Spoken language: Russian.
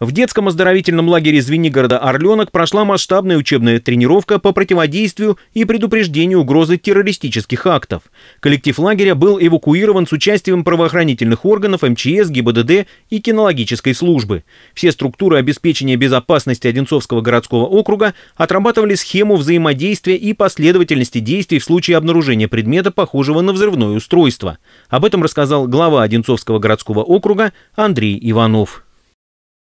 В детском оздоровительном лагере Звенигорода «Орленок» прошла масштабная учебная тренировка по противодействию и предупреждению угрозы террористических актов. Коллектив лагеря был эвакуирован с участием правоохранительных органов МЧС, ГИБДД и кинологической службы. Все структуры обеспечения безопасности Одинцовского городского округа отрабатывали схему взаимодействия и последовательности действий в случае обнаружения предмета, похожего на взрывное устройство. Об этом рассказал глава Одинцовского городского округа Андрей Иванов.